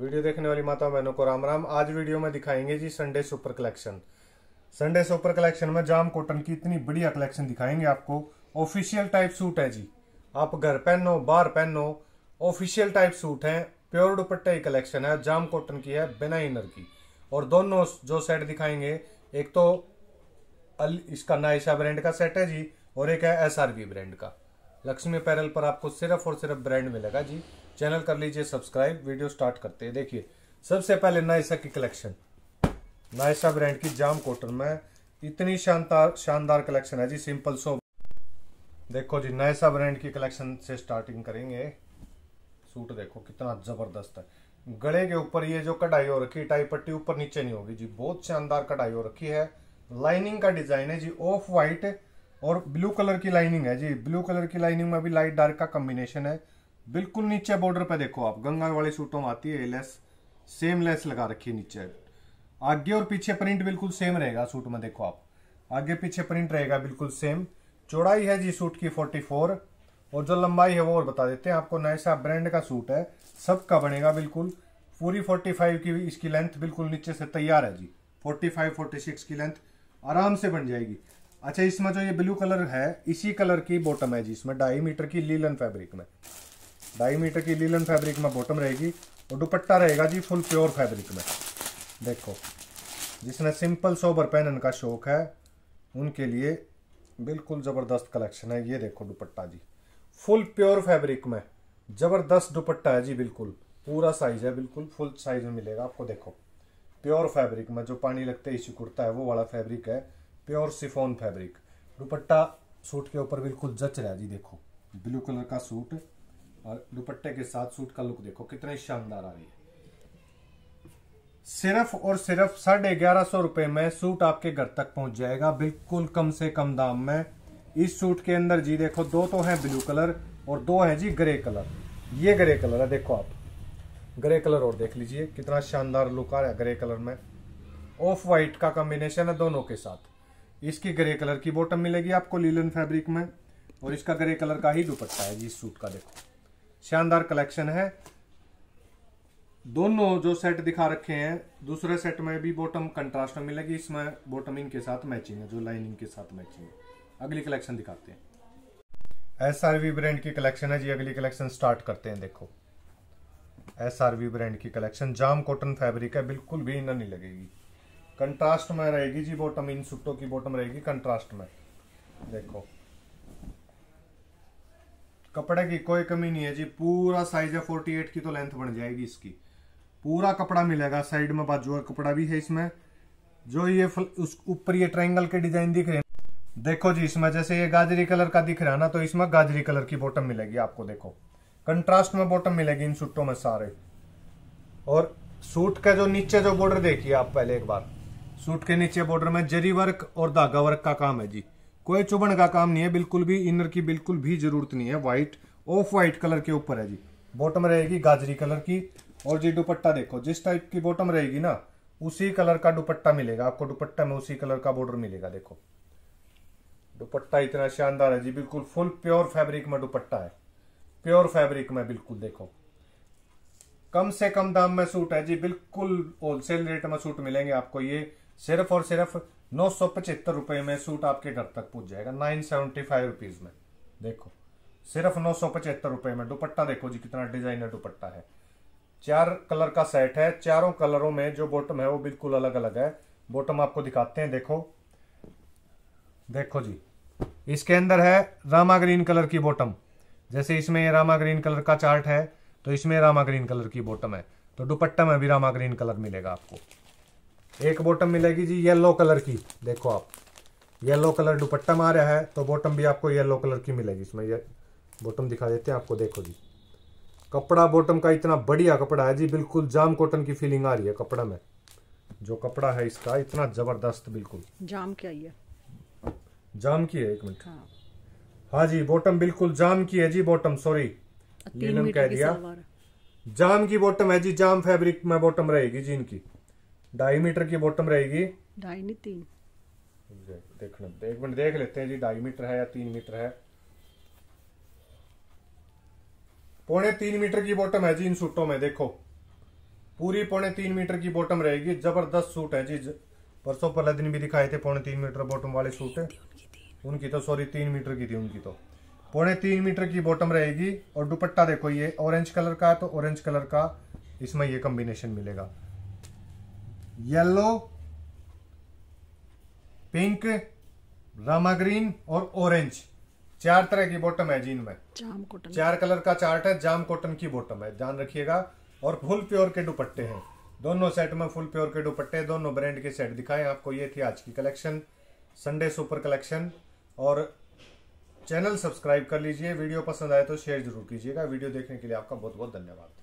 video देखने वाली माताओं बहनों को राम राम आज वीडियो में दिखाएंगे जी Sunday super collection Sunday super collection में जाम कॉटन की इतनी बढ़िया कलेक्शन दिखाएंगे आपको ऑफिशियल टाइप सूट है जी आप घर पहनो बाहर पहनो ऑफिशियल टाइप सूट है प्योर दुपट्टे की कलेक्शन है जाम कॉटन की है बिना इनर की और दोनों जो सेट दिखाएंगे एक तो इसका नाइशा ब्रांड का सेट है जी और एक है एस ब्रांड का लक्ष्मी पैरल पर आपको सिर्फ और सिर्फ ब्रांड मिलेगा जी चैनल कर लीजिए सब्सक्राइब वीडियो स्टार्ट करते हैं देखिए सबसे पहले नाइसा की कलेक्शन नाइसा ब्रांड की जाम कॉटन में इतनी शानदार शानदार कलेक्शन है जी सिंपल सो देखो जी नाइसा ब्रांड की कलेक्शन से स्टार्टिंग करेंगे सूट देखो कितना जबरदस्त है गले के ऊपर ये जो कढ़ाई हो रखी है टाई पट्टी ऊपर नीचे नहीं होगी जी बहुत शानदार कढ़ाई हो रखी है लाइनिंग का डिजाइन है जी ऑफ व्हाइट और ब्लू कलर की लाइनिंग है जी ब्लू कलर की लाइनिंग में भी लाइट डार्क का कॉम्बिनेशन है बिल्कुल नीचे बॉर्डर पे देखो आप गंगा वाले सूटों तो में आती है लेस सेम लेस लगा रखी है नीचे आगे और पीछे प्रिंट बिल्कुल सेम रहेगा सूट में देखो आप आगे पीछे प्रिंट रहेगा बिल्कुल सेम चौड़ाई है जी सूट की 44 और जो लंबाई है वो और बता देते हैं आपको नए सा ब्रांड का सूट है सब का बनेगा बिल्कुल पूरी फाइव की इसकी लेंथ बिल्कुल नीचे से तैयार है जी फोर्टी सिक्स की लेंथ आराम से बन जाएगी अच्छा इसमें जो ये ब्लू कलर है इसी कलर की बॉटम है जी इसमें ढाई मीटर की लीलन फैब्रिक में ढाई मीटर की लीलन फैब्रिक में बॉटम रहेगी और दुपट्टा रहेगा जी फुल प्योर फैब्रिक में देखो जिसने सिंपल सोबर पहनन का शौक है उनके लिए बिल्कुल ज़बरदस्त कलेक्शन है ये देखो दुपट्टा जी फुल प्योर फैब्रिक में ज़बरदस्त दुपट्टा है जी बिल्कुल पूरा साइज है बिल्कुल फुल साइज में मिलेगा आपको देखो प्योर फैब्रिक में जो पानी लगते इसी कुर्ता है वो वाला फैब्रिक है प्योर सिफोन फैब्रिक दुपट्टा सूट के ऊपर बिल्कुल जच रहा है जी देखो ब्लू कलर का सूट और दुपट्टे के साथ सूट का लुक देखो कितने शानदार आ रही है सिर्फ और सिर्फ साढ़े ग्यारह सौ रुपए में सूट आपके घर तक पहुंच जाएगा बिल्कुल कम से कम दाम में इस सूट के अंदर जी देखो दो तो है ब्लू कलर और दो है जी ग्रे कलर ये ग्रे कलर है देखो आप ग्रे कलर और देख लीजिए कितना शानदार लुक आ रहा है ग्रे कलर में ऑफ व्हाइट का कॉम्बिनेशन है दोनों के साथ इसकी ग्रे कलर की बॉटम मिलेगी आपको लीलन फैब्रिक में और इसका ग्रे कलर का ही दुपट्टा है जी इस सूट का देखो शानदार कलेक्शन है दोनों जो सेट दिखा रखे हैं दूसरे सेट में भी बॉटम कंट्रास्ट में मिलेगी इसमें बॉटम इनके साथ मैचिंग है जो लाइनिंग के साथ मैचिंग है अगली कलेक्शन दिखाते हैं एस ब्रांड की कलेक्शन है जी अगली कलेक्शन स्टार्ट करते हैं देखो एस ब्रांड की कलेक्शन जाम कॉटन फैब्रिक है बिल्कुल भी इन नहीं लगेगी कंट्रास्ट में रहेगी जी बॉटम इन सुट्टों की बॉटम रहेगी कंट्रास्ट में देखो कपड़े की कोई कमी नहीं है जी पूरा साइज है फोर्टी एट की तो लेंथ बन जाएगी इसकी पूरा कपड़ा मिलेगा साइड में बाजू का कपड़ा भी है इसमें जो ये उस ऊपर ये ट्रायंगल के डिजाइन दिख रहे हैं देखो जी इसमें जैसे ये गाजरी कलर का दिख रहा है ना तो इसमें गाजरी कलर की बॉटम मिलेगी आपको देखो कंट्रास्ट में बॉटम मिलेगी इन सूटों में सारे और सूट का जो नीचे जो बॉर्डर देखिए आप पहले एक बार सूट के नीचे बॉर्डर में जरी वर्क और धागा वर्क का काम है जी कोई चुभन का काम नहीं है बिल्कुल भी इनर की बिल्कुल भी जरूरत नहीं है व्हाइट ऑफ व्हाइट कलर के ऊपर है जी बॉटम रहेगी गाजरी कलर की और जी दुपट्टा देखो जिस टाइप की बॉटम रहेगी ना उसी कलर का दुपट्टा मिलेगा आपको दुपट्टा में उसी कलर का बॉर्डर मिलेगा देखो दुपट्टा इतना शानदार है जी बिल्कुल फुल प्योर फैब्रिक में दुपट्टा है प्योर फैब्रिक में बिल्कुल देखो कम से कम दाम में सूट है जी बिल्कुल होलसेल रेट में सूट मिलेंगे आपको ये सिर्फ और सिर्फ नौ सौ पचहत्तर रुपये में सूट आपके घर तक पहुंच जाएगा नाइन सेवेंटी फाइव रुपीज में देखो सिर्फ नौ सौ पचहत्तर रुपये में दुपट्टा देखो जी कितना डिजाइनर दुपट्टा है चार कलर का सेट है चारों कलरों में जो बॉटम है वो बिल्कुल अलग अलग है बॉटम आपको दिखाते हैं देखो देखो जी इसके अंदर है रामा ग्रीन कलर की बॉटम जैसे इसमें रामा ग्रीन कलर का चार्ट है तो इसमें रामा ग्रीन कलर की बॉटम है तो दुपट्टा में भी रामा ग्रीन कलर मिलेगा आपको एक बॉटम मिलेगी जी येलो कलर की देखो आप येलो कलर दुपट्टा मारा है तो बॉटम भी आपको येलो कलर की मिलेगी इसमें ये बॉटम दिखा देते हैं आपको देखो जी कपड़ा बॉटम का इतना बढ़िया कपड़ा है जी बिल्कुल जाम कॉटन की फीलिंग आ रही है कपड़ा में जो कपड़ा है इसका इतना जबरदस्त बिल्कुल जाम क्या है जाम की है एक मिनट हाँ।, हाँ जी बॉटम बिल्कुल जाम की है जी बॉटम सॉरी कह दिया जाम की बॉटम है जी जाम फैब्रिक में बॉटम रहेगी जी इनकी ढाई मीटर की बॉटम रहेगी ढाई नहीं तीन देखना एक मिनट देख लेते हैं जी ढाई मीटर है या तीन मीटर है पौने तीन मीटर की बॉटम है जी इन सूटों में देखो पूरी पौने तीन मीटर की बॉटम रहेगी जबरदस्त सूट है जी परसों पहले दिन भी दिखाए थे पौने तीन मीटर बॉटम वाले सूट उनकी तो सॉरी तीन मीटर की थी उनकी तो पौने तीन मीटर की बॉटम रहेगी और दुपट्टा देखो ये ऑरेंज कलर का तो ऑरेंज कलर का इसमें ये कॉम्बिनेशन मिलेगा येलो पिंक रामा ग्रीन और ऑरेंज चार तरह की बॉटम है जीन में जाम कॉटन चार कलर का चार्ट है जाम कॉटन की बॉटम है ध्यान रखिएगा और फुल प्योर के दुपट्टे हैं दोनों सेट में फुल प्योर के दुपट्टे दोनों ब्रांड के सेट दिखाए आपको ये थी आज की कलेक्शन संडे सुपर कलेक्शन और चैनल सब्सक्राइब कर लीजिए वीडियो पसंद आए तो शेयर जरूर कीजिएगा वीडियो देखने के लिए आपका बहुत बहुत धन्यवाद